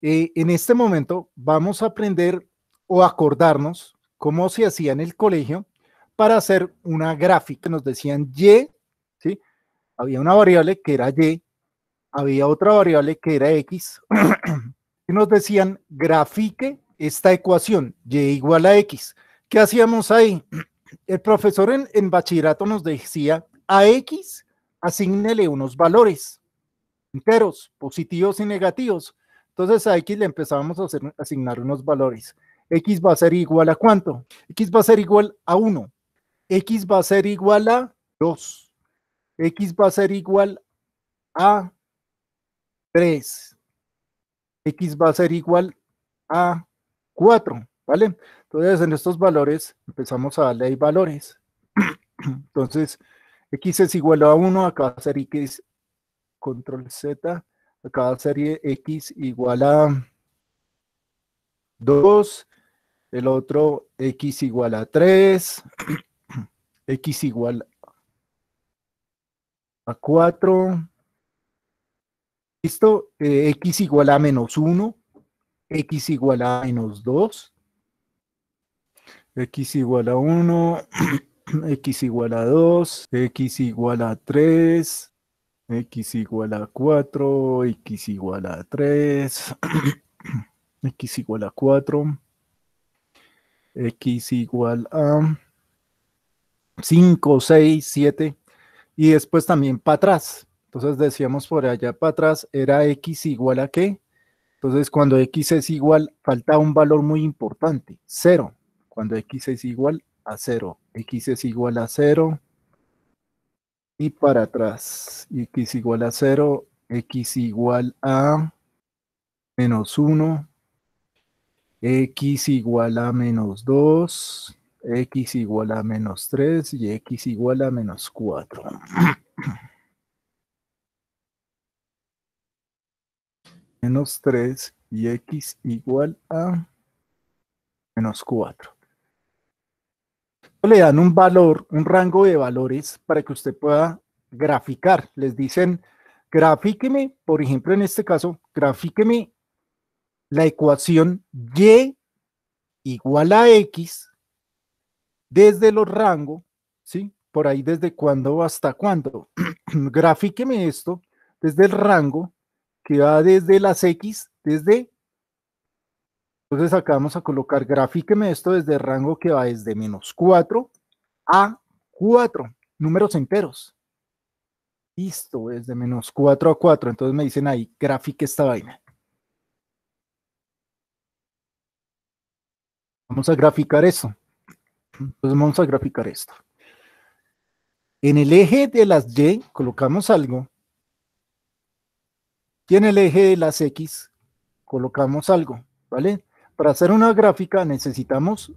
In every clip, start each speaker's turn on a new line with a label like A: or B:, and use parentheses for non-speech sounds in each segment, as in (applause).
A: Eh, en este momento vamos a aprender o acordarnos cómo se hacía en el colegio para hacer una gráfica. Nos decían Y, ¿sí? Había una variable que era Y, había otra variable que era X, (clears throat) y nos decían grafique esta ecuación, Y igual a X. ¿Qué hacíamos ahí? (clears throat) El profesor en, en bachillerato nos decía a X, asignele unos valores enteros, positivos y negativos. Entonces a X le empezamos a asignar unos valores. X va a ser igual a cuánto? X va a ser igual a 1. X va a ser igual a 2. X va a ser igual a 3. X va a ser igual a 4. ¿Vale? Entonces en estos valores empezamos a darle ahí valores. (clears throat) Entonces, X es igual a 1, acá va a ser X, control Z, cada serie x igual a 2, el otro x igual a 3, (clears throat) x igual a 4, ¿listo? Eh, x igual a menos 1, x igual a menos 2, x igual a 1, (clears throat) x igual a 2, x igual a 3, X igual a 4, X igual a 3, (clears throat) X igual a 4, X igual a 5, 6, 7, y después también para atrás. Entonces decíamos por allá para atrás, era X igual a qué? Entonces cuando X es igual, falta un valor muy importante, 0. Cuando X es igual a 0, X es igual a 0, y para atrás. X igual a 0, X igual a menos 1, X igual a menos 2, X igual a menos 3 y X igual a menos 4. (clears throat) menos 3 y X igual a menos 4 le dan un valor, un rango de valores para que usted pueda graficar. Les dicen, grafíqueme, por ejemplo, en este caso, grafíqueme la ecuación y igual a x desde los rangos, ¿sí? Por ahí desde cuándo hasta cuándo. (clears throat) grafíqueme esto desde el rango que va desde las x, desde entonces acá vamos a colocar, grafíqueme esto desde el rango que va desde menos 4 a 4, números enteros. Listo, desde menos 4 a 4. Entonces me dicen ahí, grafique esta vaina. Vamos a graficar eso. Entonces vamos a graficar esto. En el eje de las Y colocamos algo. Y en el eje de las X colocamos algo, ¿vale? para hacer una gráfica necesitamos,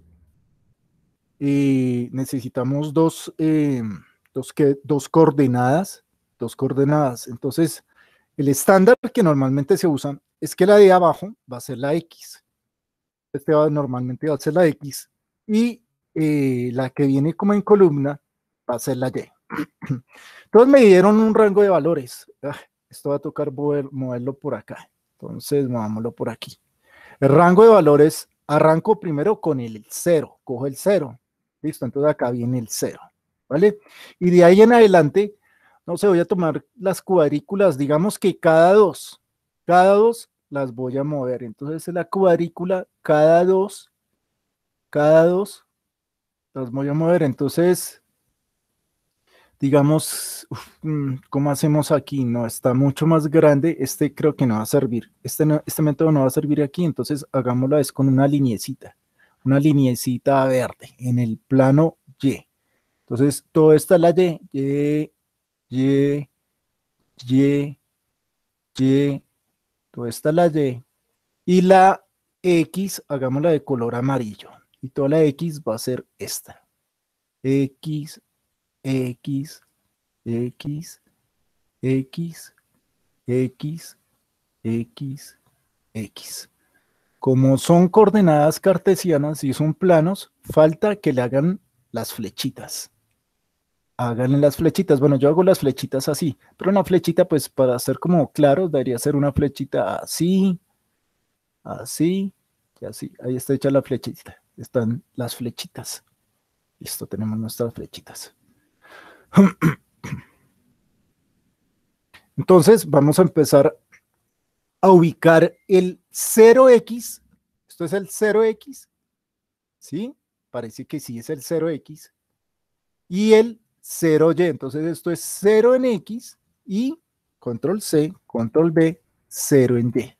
A: eh, necesitamos dos, em, dos, que, dos coordenadas, dos coordenadas. Entonces, el estándar que normalmente se usa es que la de abajo va a ser la X. Este va, normalmente va a ser la X. Y eh, la que viene como en columna va a ser la Y. (clears throat) Entonces me dieron un rango de valores. Ah, esto va a tocar moverlo por acá. Entonces, movámoslo por aquí. El rango de valores, arranco primero con el 0, cojo el 0, listo, entonces acá viene el 0, ¿vale? Y de ahí en adelante, no sé, voy a tomar las cuadrículas, digamos que cada dos, cada dos las voy a mover, entonces la cuadrícula, cada dos, cada dos, las voy a mover, entonces digamos, mm, ¿cómo hacemos aquí? No, está mucho más grande, este creo que no va a servir, este, este método no va a servir aquí, entonces hagámoslo es con una liniecita, una liniecita verde en el plano Y. Entonces, esta es la Y, Y, Y, Y, Y, toda esta la Y. Y la X, hagámosla de color amarillo. Y toda la X va a ser esta. X, X, X, X, X, X, X. Como son coordenadas cartesianas y son planos, falta que le hagan las flechitas. Háganle las flechitas. Bueno, yo hago las flechitas así, pero una flechita, pues para ser como claro, debería ser una flechita así, así y así. Ahí está hecha la flechita. Están las flechitas. Listo, tenemos nuestras flechitas. (coughs) Entonces vamos a empezar a ubicar el 0x. Esto es el 0x. ¿Sí? Parece que sí es el 0x. Y el 0y. Entonces esto es 0 en x y control C, control B, 0 en y.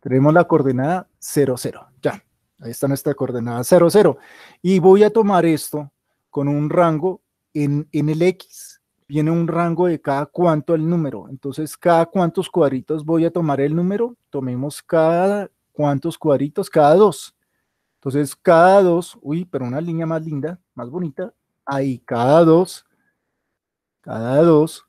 A: Tenemos la coordenada 0, 0. Ya, ahí está nuestra coordenada 0, 0. Y voy a tomar esto con un rango en, el X viene un rango de cada cuánto el número. Entonces, cada cuántos cuadritos voy a tomar el número, tomemos cada cuántos cuadritos, cada dos. Entonces, cada dos, uy, pero una línea más linda, más bonita, ahí, cada dos, cada dos,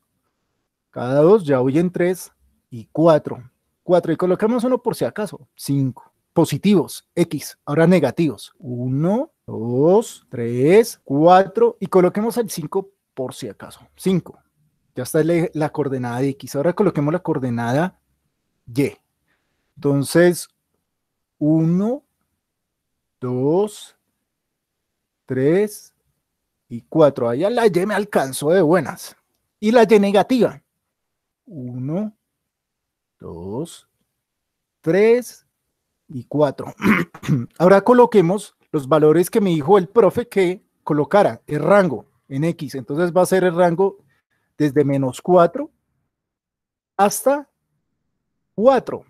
A: cada dos, ya voy en tres y cuatro. Cuatro, y colocamos uno por si acaso, cinco. Positivos, X, ahora negativos, uno, 2, 3, 4 y coloquemos el 5 por si acaso. 5. Ya está la, coordenada de X. Ahora coloquemos la coordenada Y. Entonces, 1, 2, 3 y 4. Allá la Y me alcanzó de buenas. Y la Y negativa. 1, 2, 3 y 4. (clears throat) Ahora coloquemos los valores que me dijo el profe que colocara el rango en X. Entonces va a ser el rango desde menos 4 hasta 4.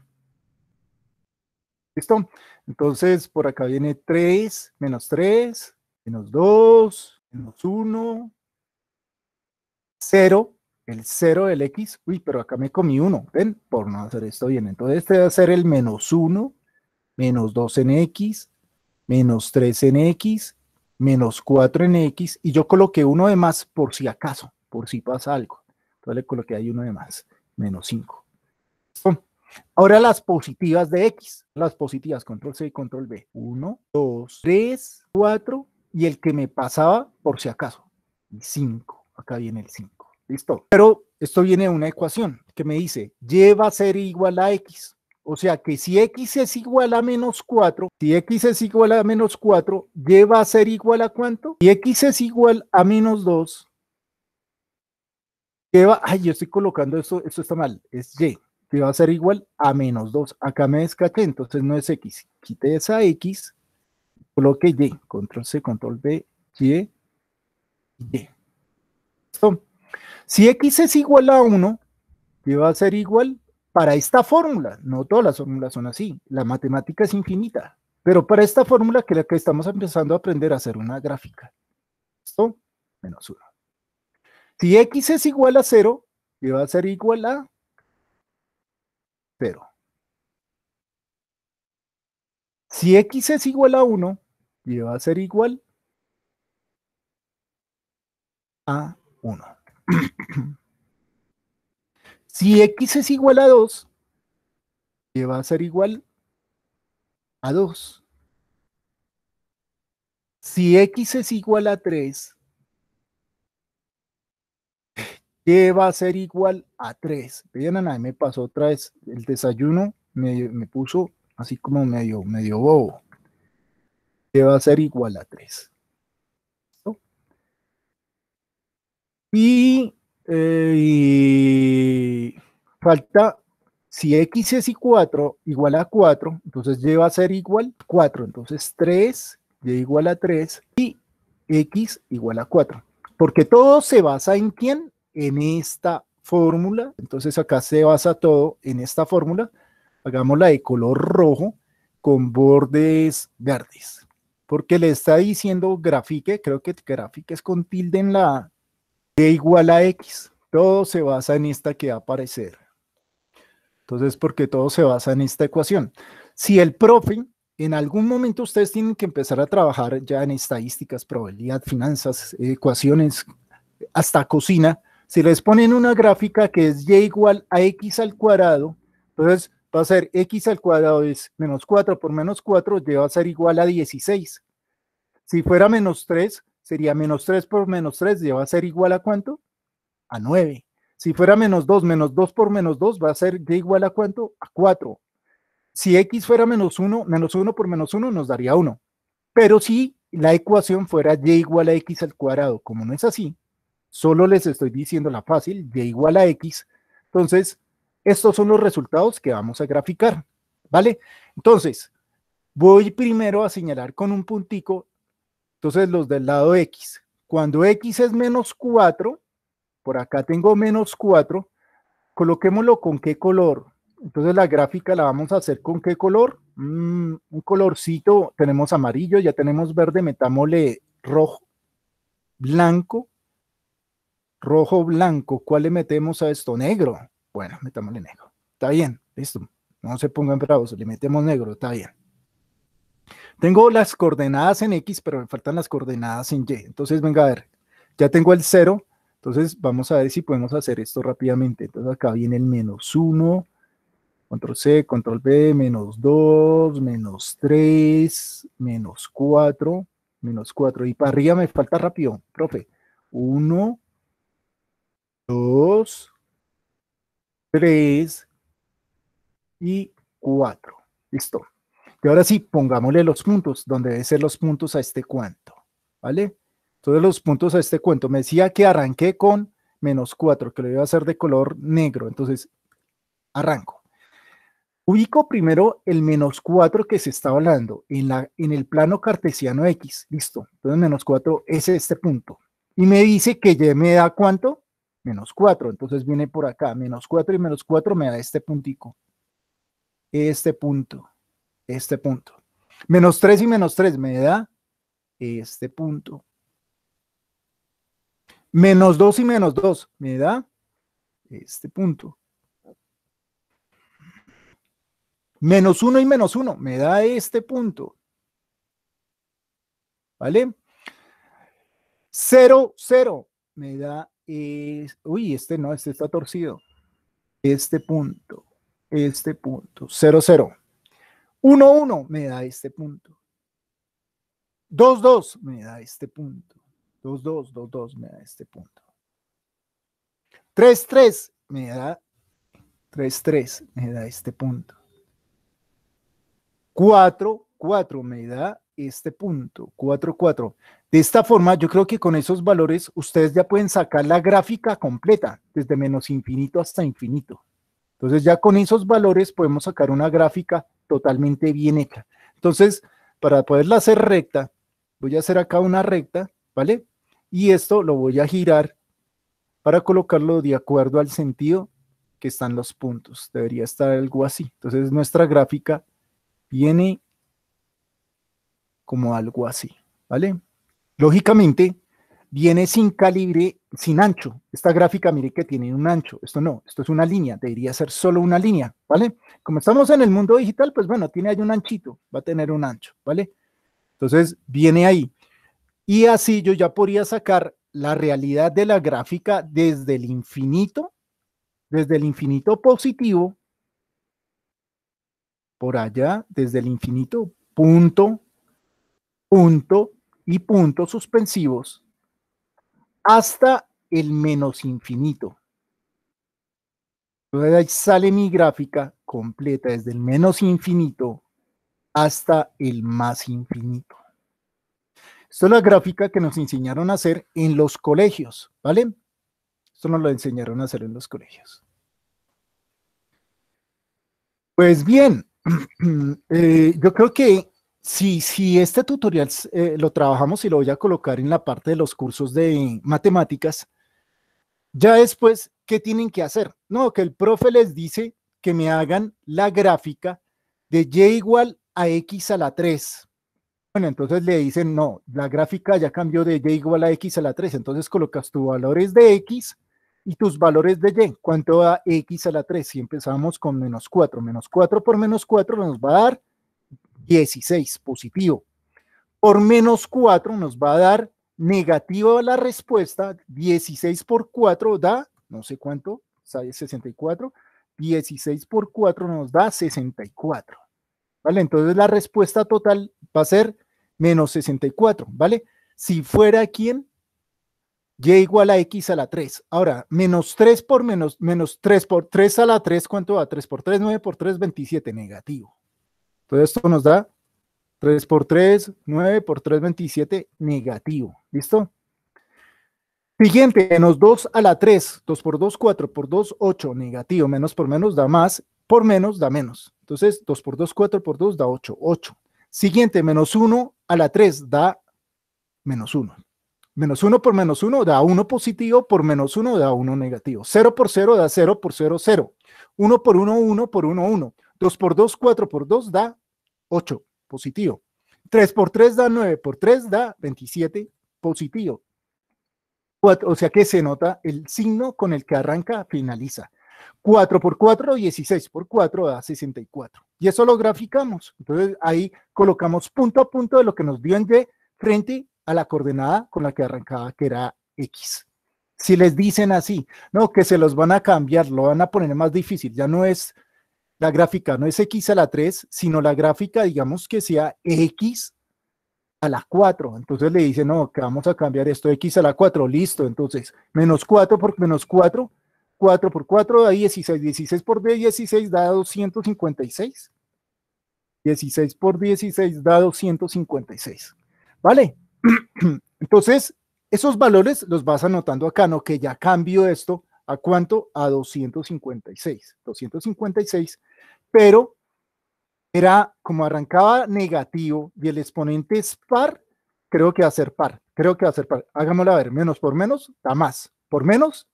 A: ¿Listo? Entonces por acá viene 3, menos 3, menos 2, menos 1, 0, el 0 del X. Uy, pero acá me comí 1, ¿ven? Por no hacer esto bien. Entonces este va a ser el menos 1, menos 2 en X, menos 3 en X, menos 4 en X, y yo coloqué uno de más por si acaso, por si pasa algo. Entonces le coloqué ahí uno de más, menos 5. Ahora las positivas de X, las positivas, control C y control B. 1, 2, 3, 4, y el que me pasaba por si acaso, 5. Acá viene el 5. Listo. Pero esto viene de una ecuación que me dice, y va a ser igual a X. O sea que si x es igual a menos 4, si x es igual a menos 4, y va a ser igual a cuánto? Si x es igual a menos 2, ¿qué va, ay, yo estoy colocando esto, esto está mal, es y, que va a ser igual a menos 2. Acá me descaché, entonces no es x. Quité esa x, coloque y, control C, control B, y, y. ¿Listo? Si x es igual a 1, ¿qué va a ser igual para esta fórmula, no todas las fórmulas son así, la matemática es infinita, pero para esta fórmula que la que estamos empezando a aprender a hacer una gráfica, esto menos 1. Si x es igual a 0, le va a ser igual a 0. Si x es igual a 1, lleva va a ser igual a 1. (clears throat) Si x es igual a 2, ¿qué va a ser igual a 2. Si x es igual a 3, ¿qué va a ser igual a 3. Vean, nada, me pasó otra vez el desayuno, me, puso así como medio, medio bobo. ¿Qué va a ser igual a 3. Y eh, y falta, si x es y 4 igual a 4, entonces y va a ser igual 4. Entonces 3, y igual a 3 y x igual a 4. Porque todo se basa en quién? En esta fórmula. Entonces acá se basa todo en esta fórmula. Hagámosla de color rojo con bordes verdes. Porque le está diciendo grafique, creo que grafique es con tilde en la y igual a X. Todo se basa en esta que va a aparecer. Entonces, porque todo se basa en esta ecuación. Si el profe, en algún momento ustedes tienen que empezar a trabajar ya en estadísticas, probabilidad, finanzas, ecuaciones, hasta cocina, si les ponen una gráfica que es y igual a x al cuadrado, entonces va a ser x al cuadrado es menos 4 por menos 4, ya va a ser igual a 16. Si fuera menos 3, sería menos 3 por menos 3, ¿ya va a ser igual a cuánto? A 9. Si fuera menos 2, menos 2 por menos 2 va a ser y igual a cuánto? A 4. Si x fuera menos 1, menos 1 por menos 1 nos daría 1. Pero si la ecuación fuera y igual a x al cuadrado, como no es así, solo les estoy diciendo la fácil, y igual a x. Entonces, estos son los resultados que vamos a graficar, ¿vale? Entonces, voy primero a señalar con un puntico entonces los del lado X. Cuando X es menos 4, por acá tengo menos 4, coloquémoslo con qué color. Entonces la gráfica la vamos a hacer con qué color. Mm, un colorcito, tenemos amarillo, ya tenemos verde, metámosle rojo, blanco, rojo, blanco. ¿Cuál le metemos a esto? Negro. Bueno, metámosle negro. Está bien, listo. No se pongan bravos, le metemos negro, está bien. Tengo las coordenadas en X, pero me faltan las coordenadas en Y. Entonces, venga a ver, ya tengo el 0. Entonces, vamos a ver si podemos hacer esto rápidamente. Entonces, acá viene el menos 1, control C, control B, menos 2, menos 3, menos 4, menos 4. Y para arriba me falta rápido, profe. 1, 2, 3 y 4. Listo. Y ahora sí, pongámosle los puntos, donde deben ser los puntos a este cuento, ¿vale? Entonces los puntos a este cuento. Me decía que arranqué con menos 4, que lo iba a hacer de color negro. Entonces, arranco. Ubico primero el menos 4 que se está hablando en, la, en el plano cartesiano X. Listo. Entonces, menos 4 es este punto. Y me dice que ya me da cuánto? Menos 4. Entonces viene por acá. Menos 4 y menos 4 me da este puntico. Este punto este punto. Menos 3 y menos 3 me da este punto. Menos 2 y menos 2 me da este punto. Menos 1 y menos 1 me da este punto. ¿Vale? 0, 0 me da... Eh, uy, este no, este está torcido. Este punto, este punto, 0, 0. 1-1 me da este punto. 2-2 me da este punto. 2-2, 2-2 me da este punto. 3-3 me da 3-3 me da este punto. 4, 4 me da este punto, 4, 4. De esta forma, yo creo que con esos valores ustedes ya pueden sacar la gráfica completa, desde menos infinito hasta infinito. Entonces ya con esos valores podemos sacar una gráfica totalmente bien hecha. Entonces, para poderla hacer recta, voy a hacer acá una recta, ¿vale? Y esto lo voy a girar para colocarlo de acuerdo al sentido que están los puntos. Debería estar algo así. Entonces, nuestra gráfica viene como algo así, ¿vale? Lógicamente, viene sin calibre, sin ancho. Esta gráfica, mire que tiene un ancho. Esto no, esto es una línea, debería ser solo una línea, ¿vale? Como estamos en el mundo digital, pues bueno, tiene ahí un anchito, va a tener un ancho, ¿vale? Entonces, viene ahí. Y así yo ya podría sacar la realidad de la gráfica desde el infinito, desde el infinito positivo, por allá, desde el infinito punto, punto y punto suspensivos, hasta el menos infinito. ahí sale mi gráfica completa desde el menos infinito hasta el más infinito. Esto es la gráfica que nos enseñaron a hacer en los colegios, ¿vale? Esto nos lo enseñaron a hacer en los colegios. Pues bien, (clears throat) eh, yo creo que si, este tutorial eh, lo trabajamos y lo voy a colocar en la parte de los cursos de matemáticas, ya después, ¿qué tienen que hacer? No, que el profe les dice que me hagan la gráfica de y igual a x a la 3. Bueno, entonces le dicen, no, la gráfica ya cambió de y igual a x a la 3, entonces colocas tus valores de x y tus valores de y. ¿Cuánto da x a la 3? Si empezamos con menos 4, menos 4 por menos 4 nos va a dar 16 positivo. Por menos 4 nos va a dar negativa la respuesta. 16 por 4 da, no sé cuánto, 64. 16 por 4 nos da 64. ¿Vale? Entonces la respuesta total va a ser menos 64, ¿vale? Si fuera quien y igual a x a la 3. Ahora, menos 3 por menos, menos 3 por 3 a la 3, ¿cuánto va? 3 por 3, 9 por 3, 27, negativo. Entonces esto nos da 3 por 3, 9 por 3, 27, negativo. ¿Listo? Siguiente, menos 2 a la 3, 2 por 2, 4 por 2, 8, negativo, menos por menos da más, por menos da menos. Entonces, 2 por 2, 4 por 2 da 8, 8. Siguiente, menos 1 a la 3 da menos 1. Menos 1 por menos 1 da 1 positivo, por menos 1 da 1 negativo. 0 por 0 da 0 por 0, 0. 1 por 1, 1 por 1, 1. 2 por 2, 4 por 2 da 8, positivo. 3 por 3 da 9, por 3 da 27, positivo. O sea que se nota el signo con el que arranca, finaliza. 4 por 4, 16 por 4 da 64. Y eso lo graficamos. Entonces ahí colocamos punto a punto de lo que nos dio en Y frente a la coordenada con la que arrancaba, que era X. Si les dicen así, no, que se los van a cambiar, lo van a poner más difícil, ya no es la gráfica no es x a la 3, sino la gráfica, digamos que sea x a la 4. Entonces le dice, no, que vamos a cambiar esto x a la 4, listo. Entonces, menos 4 por menos 4, 4 por 4 da 16, 16 por 16 da 256. 16 por 16 da 256. ¿Vale? (clears throat) Entonces, esos valores los vas anotando acá, ¿no? Que ya cambio esto ¿A cuánto? A 256. 256, pero era como arrancaba negativo y el exponente es par, creo que va a ser par, creo que va a ser par. Hagámoslo a ver, menos por menos da más, por menos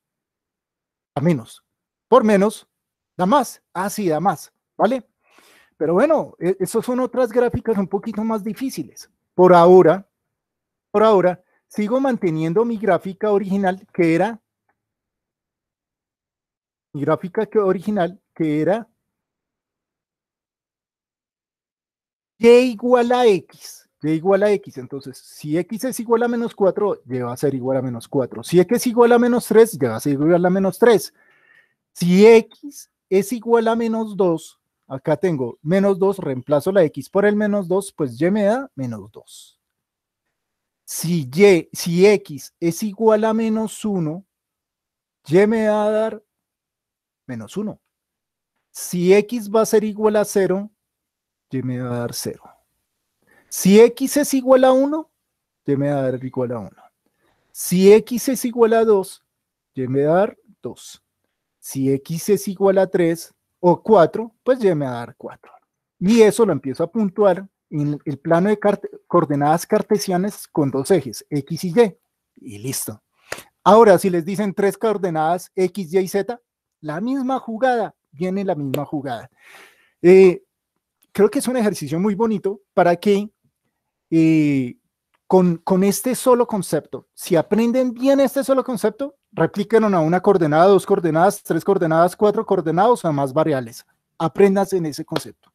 A: da menos, por menos da más, así ah, da más, ¿vale? Pero bueno, e, esas son otras gráficas un poquito más difíciles. Por ahora, por ahora, sigo manteniendo mi gráfica original que era mi gráfica que original, que era y igual a x, y igual a x. Entonces, si x es igual a menos 4, y va a ser igual a menos 4. Si x es igual a menos 3, y va a ser igual a menos 3. Si x es igual a menos 2, acá tengo menos 2, reemplazo la x por el menos 2, pues y me da menos 2. Si si x es igual a menos 1, y me va a dar menos 1. Si x va a ser igual a 0, y me va a dar 0. Si x es igual a 1, y me va a dar igual a 1. Si x es igual a 2, y me va a dar 2. Si x es igual a 3 o 4, pues ya me va a dar 4. Y eso lo empiezo a puntuar en el plano de coordenadas cartesianas con dos ejes, x y y. Y listo. Ahora, si les dicen tres coordenadas, x, y y z, la misma jugada, viene la misma jugada. Eh, creo que es un ejercicio muy bonito para que eh, con, este solo concepto, si aprenden bien este solo concepto, replíquenlo a una coordenada, dos coordenadas, tres coordenadas, cuatro coordenadas o a más variables. Aprendas en ese concepto.